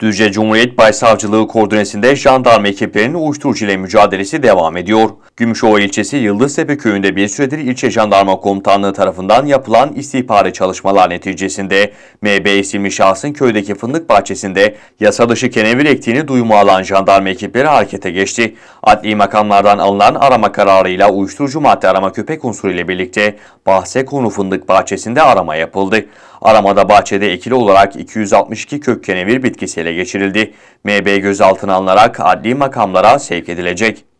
Düzce Cumhuriyet Başsavcılığı koordinesinde jandarma ekiplerinin uyuşturucu ile mücadelesi devam ediyor. Gümüşova ilçesi Yıldıztepe köyünde bir süredir ilçe jandarma komutanlığı tarafından yapılan istihbari çalışmalar neticesinde MB isimli şahsın köydeki fındık bahçesinde yasa dışı kenevir ektiğini duyumu alan jandarma ekipleri harekete geçti. Adli makamlardan alınan arama kararıyla uyuşturucu madde arama köpek unsuru ile birlikte bahse konu fındık bahçesinde arama yapıldı. Aramada bahçede ekili olarak 262 kök kenevir bitkisiyle ele geçirildi. MB gözaltına alınarak adli makamlara sevk edilecek.